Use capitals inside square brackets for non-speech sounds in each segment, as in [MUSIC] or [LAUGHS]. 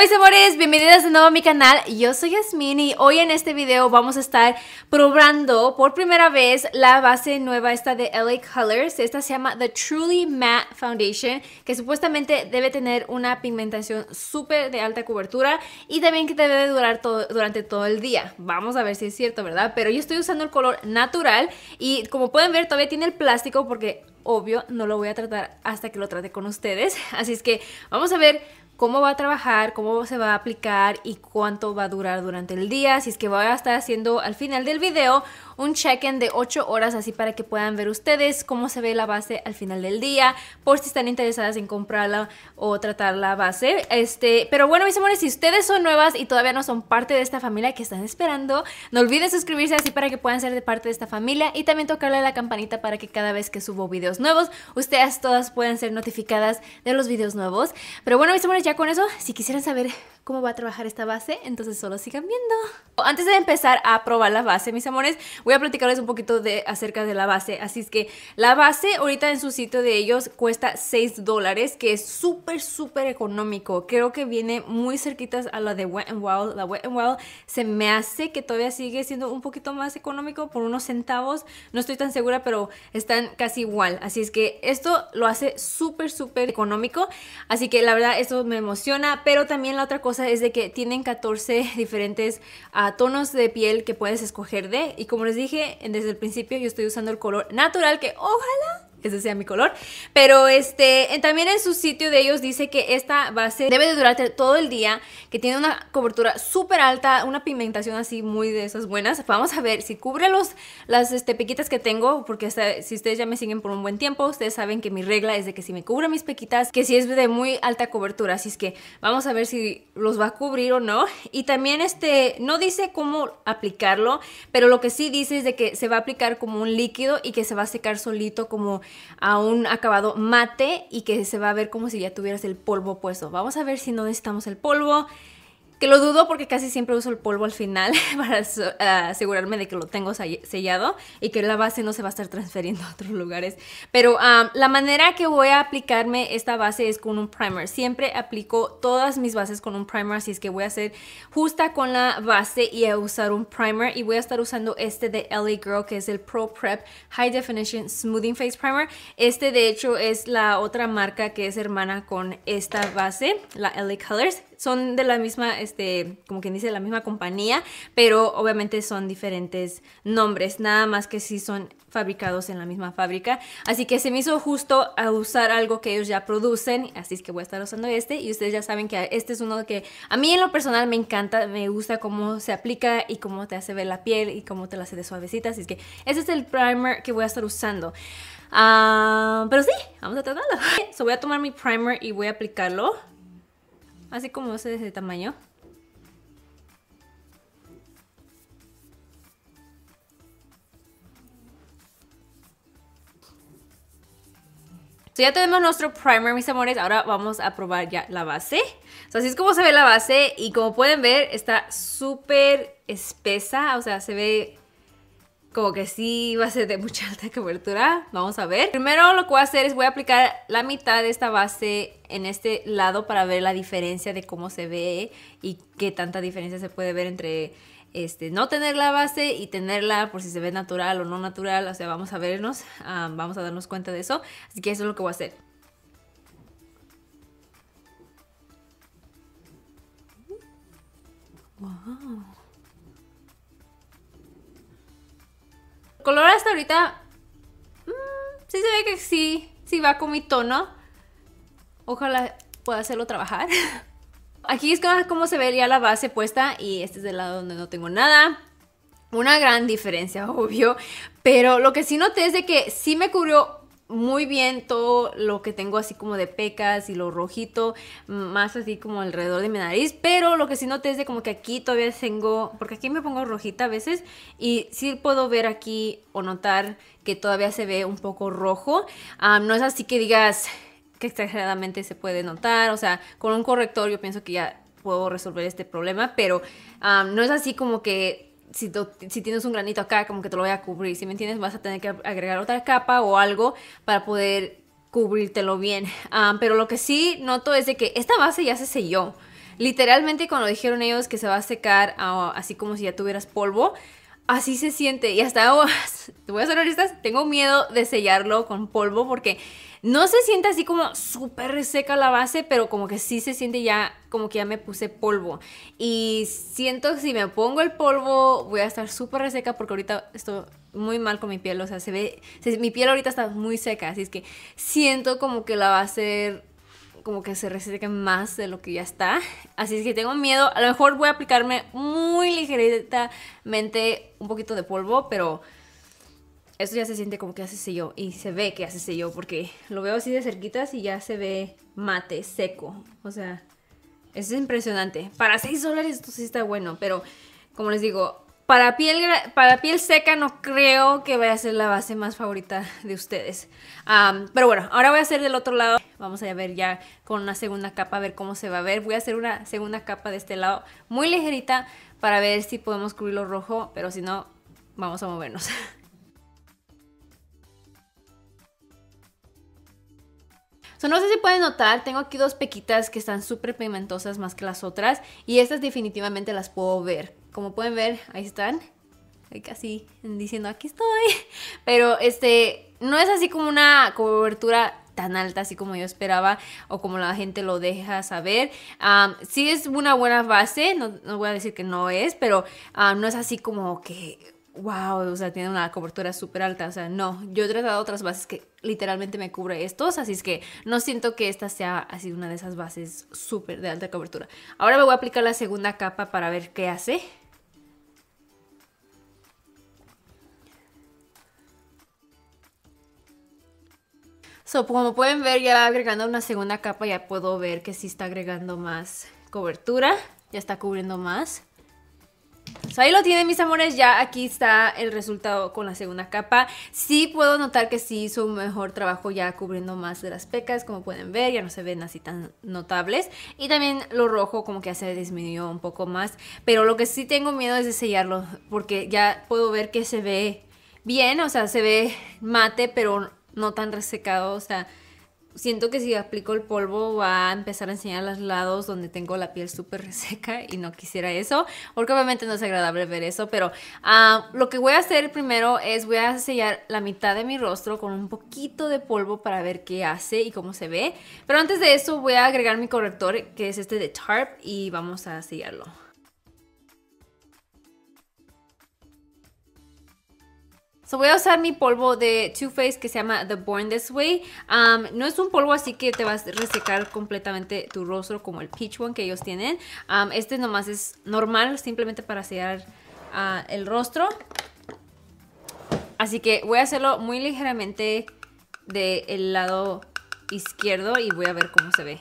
mis amores, bienvenidos de nuevo a mi canal. Yo soy Yasmin y hoy en este video vamos a estar probando por primera vez la base nueva esta de LA Colors. Esta se llama The Truly Matte Foundation, que supuestamente debe tener una pigmentación súper de alta cobertura y también que debe durar todo, durante todo el día. Vamos a ver si es cierto, ¿verdad? Pero yo estoy usando el color natural y como pueden ver todavía tiene el plástico porque obvio no lo voy a tratar hasta que lo trate con ustedes. [LAUGHS] Así es que vamos a ver cómo va a trabajar, cómo se va a aplicar y cuánto va a durar durante el día. Así es que voy a estar haciendo al final del video un check-in de 8 horas así para que puedan ver ustedes cómo se ve la base al final del día, por si están interesadas en comprarla o tratar la base. Este, pero bueno, mis amores, si ustedes son nuevas y todavía no son parte de esta familia que están esperando, no olviden suscribirse así para que puedan ser de parte de esta familia y también tocarle la campanita para que cada vez que subo videos nuevos, ustedes todas puedan ser notificadas de los videos nuevos. Pero bueno, mis amores, ya con eso, si quisieran saber cómo va a trabajar esta base, entonces solo sigan viendo. Antes de empezar a probar la base, mis amores, voy a platicarles un poquito de, acerca de la base. Así es que la base ahorita en su sitio de ellos cuesta 6 dólares, que es súper, súper económico. Creo que viene muy cerquitas a la de Wet n Wild. La Wet n Wild se me hace que todavía sigue siendo un poquito más económico por unos centavos. No estoy tan segura, pero están casi igual. Así es que esto lo hace súper, súper económico. Así que la verdad, esto me emociona. Pero también la otra cosa es de que tienen 14 [LAUGHS] diferentes ah, tonos de piel que puedes escoger de. Y como les dije desde el principio, yo estoy usando el color natural que ojalá ese sea mi color. Pero este, también en su sitio de ellos dice que esta base debe de durarte todo el día, que tiene una cobertura súper alta, una pigmentación así muy de esas buenas. Vamos a ver si cubre los, las este, pequitas que tengo, porque si ustedes ya me siguen por un buen tiempo, ustedes saben que mi regla es de que si me cubre mis pequitas, que si es de muy alta cobertura. Así es que vamos a ver si los va a cubrir o no. Y también este, no dice cómo aplicarlo, pero lo que sí dice es de que se va a aplicar como un líquido y que se va a secar solito como a un acabado mate y que se va a ver como si ya tuvieras el polvo puesto. Vamos a ver si no necesitamos el polvo que lo dudo porque casi siempre uso el polvo al final [LAUGHS] para asegurarme de que lo tengo sellado y que la base no se va a estar transferiendo [LAUGHS] a otros lugares. Pero la manera que voy a aplicarme esta base es con un primer. Siempre aplico todas mis bases con un primer, así es que voy a hacer justa con la base y a usar un primer y voy a estar usando este de LA Girl que es el Pro Prep High Definition Smoothing Face Primer. Este de hecho es la otra marca que es hermana con esta base, la LA Colors, son de la misma, este, como quien dice, la misma compañía, pero obviamente son diferentes nombres, nada más que sí son fabricados en la misma fábrica. Así que se me hizo justo a usar algo que ellos ya producen, así es que voy a estar usando este y ustedes ya saben que este es uno que a mí en lo personal me encanta, me gusta cómo se aplica y cómo te hace ver la piel y cómo te la hace de suavecita, así es que ese es el primer que voy a estar usando. Ah, pero sí, vamos a tratarlo. [LAUGHS] voy a tomar mi primer y voy a aplicarlo así como ese de tamaño. ya tenemos nuestro primer, mis amores. Ahora vamos a probar ya la base. así es como se ve la base y como pueden ver está súper espesa, o sea, se ve como que sí va a ser de mucha [LAUGHS] alta cobertura. Vamos a ver. Primero lo que voy a hacer es voy a aplicar la mitad de esta base en este lado para ver la diferencia de cómo se ve y qué tanta diferencia se puede ver entre este, no tener la base y tenerla por si se ve natural o no natural. O sea, vamos a vernos, ah, vamos a darnos cuenta de eso. Así que eso es lo que voy a hacer. Wow. color hasta ahorita mm, sí se ve que sí, sí va con mi tono. Ojalá pueda hacerlo trabajar. [LAUGHS] Aquí es como se ya la base puesta y este es el lado donde no tengo nada. Una gran diferencia, [LAUGHS] obvio. Pero lo que sí noté es de que sí me cubrió muy bien todo lo que tengo así como de pecas y lo rojito, más así como alrededor de mi nariz, pero lo que sí noté es de como que aquí todavía tengo, porque aquí me pongo rojita a veces y sí puedo ver aquí o notar que todavía se ve un poco rojo, ah, no es así que digas que exageradamente se puede notar, o sea, con un corrector yo pienso que ya puedo resolver este problema, pero ah, no es así como que si, tienes un granito acá, como que te lo voy a cubrir, si me entiendes? Vas a tener que agregar otra capa o algo para poder cubrírtelo bien. Ah, pero lo que sí noto es de que esta base ya se selló. Literalmente cuando dijeron ellos que se va a secar ah, así como si ya tuvieras polvo, así se siente. Y hasta, ahora. [LAUGHS] te voy a ser honesta, tengo miedo de sellarlo con polvo porque no se siente así como súper seca la base, pero como que sí se siente ya, como que ya me puse polvo. Y siento que si me pongo el polvo voy a estar súper reseca porque ahorita estoy muy mal con mi piel. O sea, se ve, mi piel ahorita está muy seca, así es que siento como que la va a como que se reseque más de lo que ya está. Así es que tengo miedo. A lo mejor voy a aplicarme muy ligeramente un poquito de polvo, pero esto ya se siente como que hace sello y se ve que hace sello porque lo veo así de cerquitas y ya se ve mate, seco. O sea, es impresionante. Para 6 dólares esto sí está bueno, pero como les digo, para piel, para piel seca no creo que vaya a ser la base más favorita de ustedes. pero bueno, ahora voy a hacer del otro lado. Vamos a ver ya con una segunda capa, a ver cómo se va a ver. Voy a hacer una segunda capa de este lado muy ligerita para ver si podemos cubrirlo rojo, pero si no, vamos a movernos. [LAUGHS] no sé si pueden notar, tengo aquí dos pequitas que están súper pigmentosas más que las otras. Y estas definitivamente las puedo ver. Como pueden ver, ahí están. Ahí casi diciendo, aquí estoy. [LAUGHS] Pero este, no es así como una cobertura tan alta así como yo esperaba o como la gente lo deja saber. sí es una buena base, no, no, voy a decir que no es, pero no es así como que wow, o sea, tiene una cobertura súper alta. O sea, no, yo he tratado otras bases que literalmente me cubre estos, así es que no siento que esta sea así una de esas bases súper de alta cobertura. Ahora me voy a aplicar la segunda capa para ver qué hace. So, como pueden ver, ya agregando una segunda capa ya puedo ver que sí está agregando más cobertura, ya está cubriendo más ahí lo tienen mis amores, ya aquí está el resultado con la segunda capa. Sí puedo notar que sí hizo un mejor trabajo ya cubriendo más de las pecas, como pueden ver, ya no se ven así tan notables. Y también lo rojo como que ya se disminuyó un poco más, pero lo que sí tengo miedo es de sellarlo, porque ya puedo ver que se ve bien, o sea, se ve mate, pero no tan resecado, o sea, siento que si aplico el polvo va a empezar a enseñar los lados donde tengo la piel súper reseca y no quisiera eso, porque obviamente no es agradable ver eso, pero ah, lo que voy a hacer primero es voy a sellar la mitad de mi rostro con un poquito de polvo para ver qué hace y cómo se ve, pero antes de eso voy a agregar mi corrector que es este de Tarp y vamos a sellarlo. voy a usar mi polvo de Too Faced que se llama The Born This Way. Um, no es un polvo así que te vas a resecar completamente tu rostro como el Peach One que ellos tienen. Um, este nomás es normal, simplemente para sellar uh, el rostro. Así que voy a hacerlo muy ligeramente del lado izquierdo y voy a ver cómo se ve.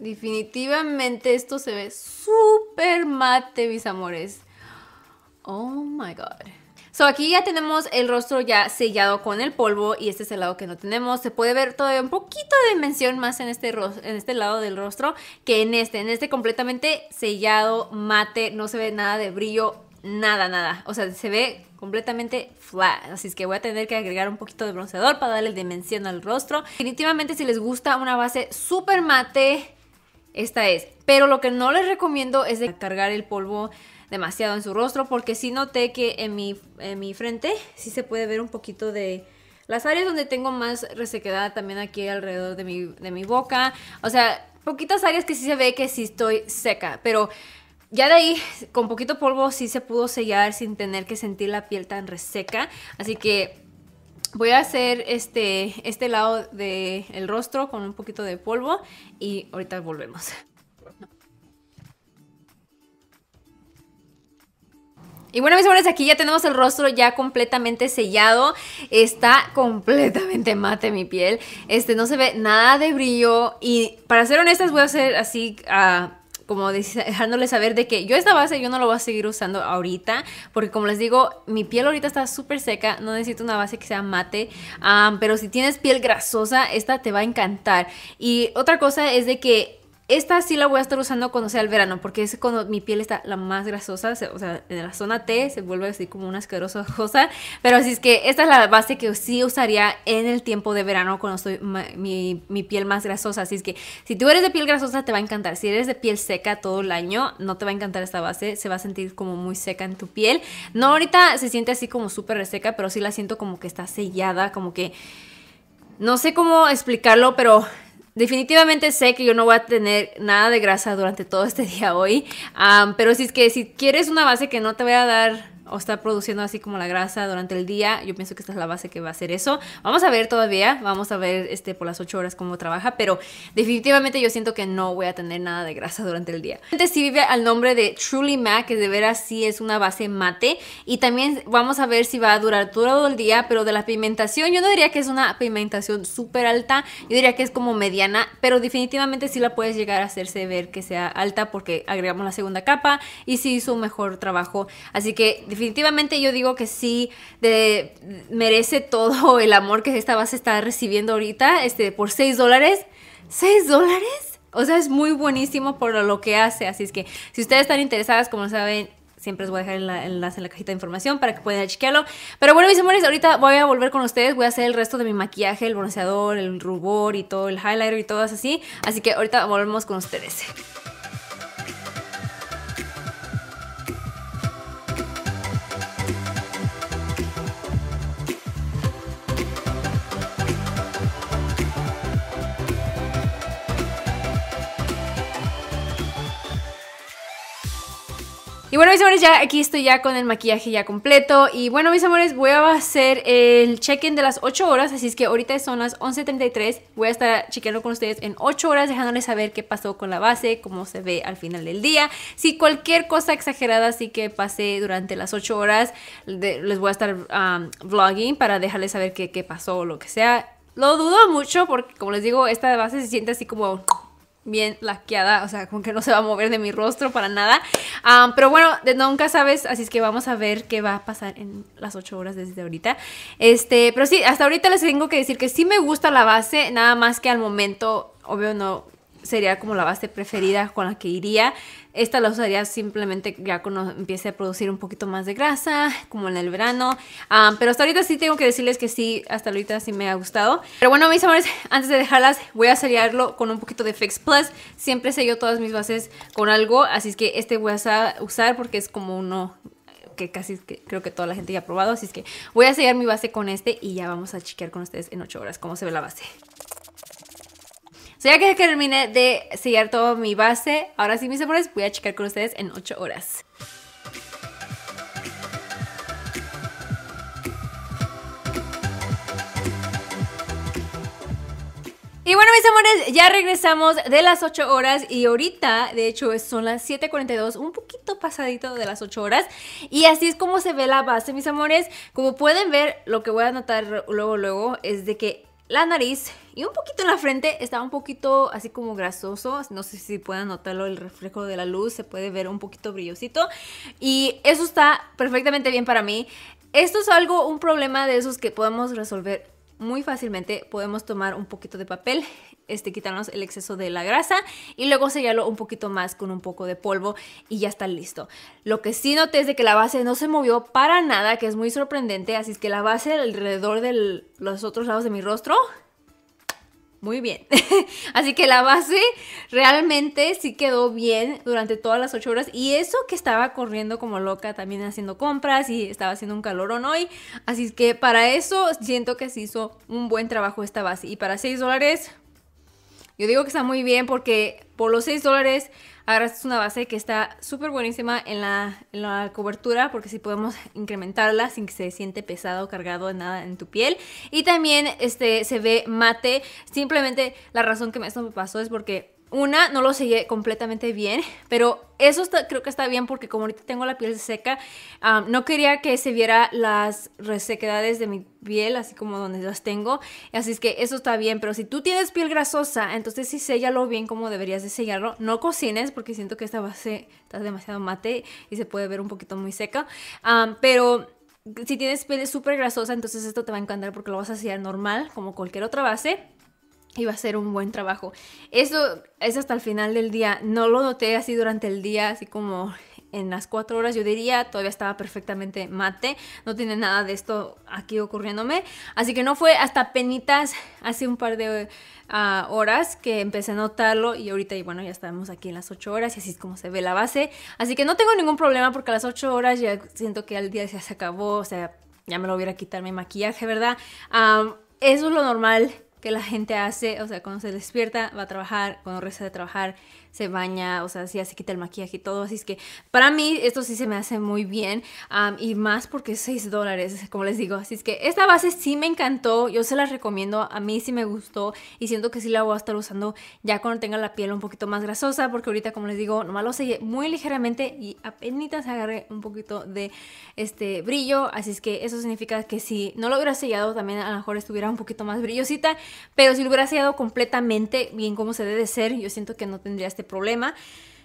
Definitivamente esto se ve súper mate, mis amores. Oh my god. So aquí ya tenemos el rostro ya sellado con el polvo y este es el lado que no tenemos. Se puede ver todavía un poquito de dimensión más en este, en este lado del rostro que en este. En este completamente sellado, mate, no se ve nada de brillo, nada, nada. O sea, se ve completamente flat. Así es que voy a tener que agregar un poquito de bronceador para darle dimensión al rostro. Definitivamente si les gusta una base súper mate esta es. Pero lo que no les recomiendo es de cargar el polvo demasiado en su rostro porque sí noté que en mi, frente sí se puede ver un poquito de... Las áreas donde tengo más resequedad también aquí alrededor de mi, de mi boca. O sea, poquitas áreas que sí se ve que sí estoy seca. Pero ya de ahí, con poquito polvo sí se pudo sellar sin tener que sentir la piel tan reseca. Así que voy a hacer este, este lado del el rostro con un poquito de polvo y ahorita volvemos. Y bueno, mis amores, aquí ya tenemos el rostro ya completamente sellado. Está completamente mate mi piel. Este, no se ve nada de brillo. Y para ser honestas, voy a hacer así... Ah, como dejándole saber de que yo esta base yo no la voy a seguir usando ahorita, porque como les digo, mi piel ahorita está súper seca, no necesito una base que sea mate, pero si tienes piel grasosa, esta te va a encantar. Y otra cosa es de que esta sí la voy a estar usando cuando sea el verano, porque es cuando mi piel está la más grasosa, o sea, en la zona T se vuelve así como una asquerosa cosa. Pero así es que esta es la base que sí usaría en el tiempo de verano cuando estoy mi, mi piel más grasosa. Así es que si tú eres de piel grasosa te va a encantar. Si eres de piel seca todo el año, no te va a encantar esta base, se va a sentir como muy seca en tu piel. No ahorita se siente así como súper reseca, pero sí la siento como que está sellada, como que... No sé cómo explicarlo, pero Definitivamente sé que yo no voy a tener nada de grasa durante todo este [LAUGHS] día hoy, pero si es que si quieres una base que no te voy a dar o está produciendo así como la grasa durante el día. Yo pienso que esta es la base que va a hacer eso. Vamos a ver todavía, vamos a ver este por las 8 horas cómo trabaja, pero definitivamente yo siento que no voy a tener nada de grasa durante el día. Gente, sí vive al nombre de Truly Mac, que de veras sí es una base mate y también vamos a ver si va a durar todo el día, pero de la pigmentación yo no diría que es una pigmentación súper alta, yo diría que es como mediana, pero definitivamente sí la puedes llegar a hacerse ver que sea alta porque agregamos la segunda capa y sí hizo un mejor trabajo. Así que definitivamente definitivamente yo digo que sí de, merece todo [LAUGHS] el amor que esta base está recibiendo ahorita, este, por 6 dólares. ¿6 dólares? O sea, es muy buenísimo por lo que hace, así es que si ustedes están interesadas, como saben, siempre les voy a dejar el enlace en la cajita de información para que puedan chequearlo. Pero bueno, mis amores, ahorita voy a volver con ustedes, voy a hacer el resto de mi maquillaje, el bronceador, el rubor y todo, el highlighter y todas así. Así que ahorita volvemos con ustedes. Y bueno, mis amores, ya aquí estoy ya con el maquillaje ya completo. Y bueno, mis amores, voy a hacer el check-in de las 8 horas. Así es que ahorita son las 11.33. Voy a estar chequeando con ustedes en 8 horas, dejándoles saber qué pasó con la base, cómo se ve al final del día. Si cualquier cosa exagerada así que pase durante las 8 horas, les voy a estar um, vlogging para dejarles saber qué, qué pasó o lo que sea. Lo dudo mucho porque, como les digo, esta base se siente así como bien laqueada, o sea, como que no se va a mover de mi rostro para nada. pero bueno, nunca sabes, así es que vamos a ver qué va a pasar en las 8 horas desde ahorita. Este, pero sí, hasta ahorita les tengo que decir que sí me gusta la base, nada más que al momento, obvio no sería como la base preferida con la que iría. Esta la usaría simplemente ya cuando empiece a producir un poquito más de grasa, como en el verano. Ah, pero hasta ahorita sí tengo que decirles que sí, hasta ahorita sí me ha gustado. Pero bueno, mis amores, antes de dejarlas, voy a sellarlo con un poquito de Fix Plus. Siempre sello todas mis bases con algo, así es que este voy a usar porque es como uno que casi creo que toda la gente ya ha probado. Así es que voy a sellar mi base con este y ya vamos a chequear con ustedes en 8 horas cómo se ve la base ya que terminé de sellar todo mi base, ahora sí, mis amores, voy a checar con ustedes en 8 horas. Y bueno, mis amores, ya regresamos de las 8 horas y ahorita, de hecho, son las 7.42, un poquito pasadito de las 8 horas. Y así es como se ve la base, mis amores. Como pueden ver, lo que voy a notar luego, luego, es de que la nariz y un poquito en la frente. está un poquito así como grasoso. No sé si puedan notarlo el reflejo de la luz. Se puede ver un poquito brillosito. Y eso está perfectamente bien para mí. Esto es algo, un problema de esos que podemos resolver muy fácilmente podemos tomar un poquito de papel este, quitarnos el exceso de la grasa y luego sellarlo un poquito más con un poco de polvo y ya está listo. Lo que sí noté es de que la base no se movió para nada, que es muy sorprendente, así es que la base alrededor de los otros lados de mi rostro muy bien. [LAUGHS] Así que la base realmente sí quedó bien durante todas las 8 horas. Y eso que estaba corriendo como loca también haciendo compras y estaba haciendo un calorón hoy. Así que para eso siento que se hizo un buen trabajo esta base. Y para 6 dólares, yo digo que está muy bien porque por los 6 dólares ahora es una base que está súper buenísima en la, cobertura porque si podemos incrementarla sin que se siente pesado, cargado, nada en tu piel. Y también este, se ve mate. Simplemente la razón que esto me pasó es porque una, no lo sellé completamente bien, [LAUGHS] pero eso creo que está bien porque como ahorita tengo la piel seca, no quería que se viera las resequedades de mi piel, así como donde las tengo. Así es que eso está bien, pero si tú tienes piel grasosa, entonces sí sellalo bien como deberías de sellarlo. No cocines porque siento que esta base está demasiado mate y se puede ver un poquito muy seca, pero si tienes piel súper grasosa, entonces esto te va a encantar porque lo vas a sellar normal, como cualquier otra base iba a ser un buen trabajo. Eso es hasta el final del día. No lo noté así durante el día, así como en las cuatro horas, yo diría, todavía estaba perfectamente mate. No tiene nada de esto aquí ocurriéndome. Así que no fue hasta penitas hace un par de ah, horas que empecé a notarlo. Y ahorita, y bueno, ya estamos aquí en las ocho horas y así es como se ve la base. Así que no tengo ningún problema porque a las ocho horas ya siento que el día se acabó. O sea, ya me lo hubiera quitado mi maquillaje, ¿verdad? Ah, eso es lo normal que la gente hace, o sea, cuando se despierta va a trabajar, cuando reza de trabajar, se baña, o sea, sí, se quita el maquillaje y todo. Así es que para mí esto sí se me hace muy bien y más porque es 6 dólares, [LAUGHS] como les digo. Así es que esta base sí me encantó, yo se la recomiendo, a mí sí me gustó y siento que sí la voy a estar usando ya cuando tenga la piel un poquito más grasosa porque ahorita, como les digo, nomás lo sellé muy ligeramente y apenas agarré un poquito de este brillo. Así es que eso significa que si no lo hubiera sellado también a lo mejor estuviera un poquito más brillosita, pero si lo hubiera sellado completamente bien como se debe ser, yo siento que no tendría este este problema.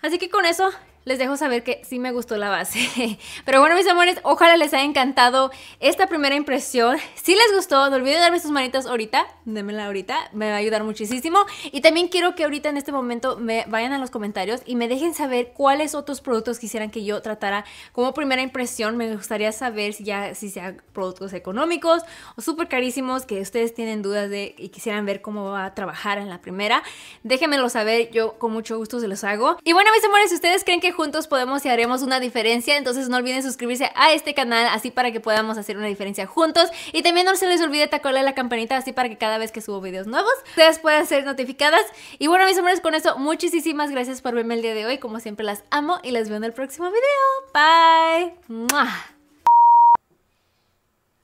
Así que con eso les dejo saber que sí me gustó la base. [LAUGHS] Pero bueno, mis amores, ojalá les haya encantado esta primera impresión. Si les gustó, no olviden darme sus manitas ahorita, démela ahorita, me va a ayudar muchísimo. Y también quiero que ahorita en este momento me vayan a los comentarios y me dejen saber cuáles otros productos quisieran que yo tratara como primera impresión. Me gustaría saber si ya, si sean productos económicos o súper carísimos que ustedes tienen dudas de y quisieran ver cómo va a trabajar en la primera. Déjenmelo saber, yo con mucho gusto se los hago. Y bueno, mis amores, si ustedes creen que juntos podemos y haremos una diferencia. Entonces no olviden suscribirse a este canal así para que podamos hacer una diferencia juntos. Y también no se les olvide tacarle la campanita así para que cada vez que subo videos nuevos ustedes puedan ser notificadas. Y bueno, mis amores, con eso muchísimas gracias por verme el día de hoy. Como siempre las amo y las veo en el próximo video. Bye.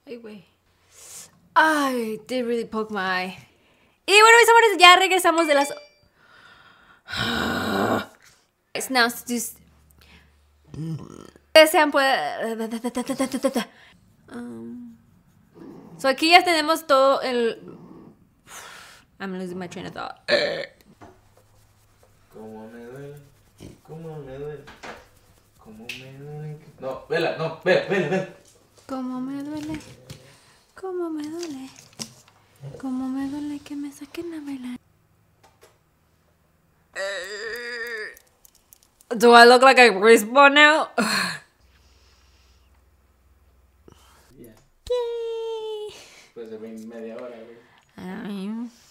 Ay, güey. Ay, did really poke my eye. Y bueno, mis amores, ya regresamos de las... [SIGHS] Desean puede... so aquí ya tenemos todo el... I'm losing my train of thought. ¿Cómo me duele? ¿Cómo me duele? ¿Cómo me duele? No, vela, no, vela, vela, vela. ¿Cómo me duele? ¿Cómo me duele? ¿Cómo me duele que me saquen la vela? Eh, Do I look like a respawn now? [SIGHS] yeah. Yay. I mean.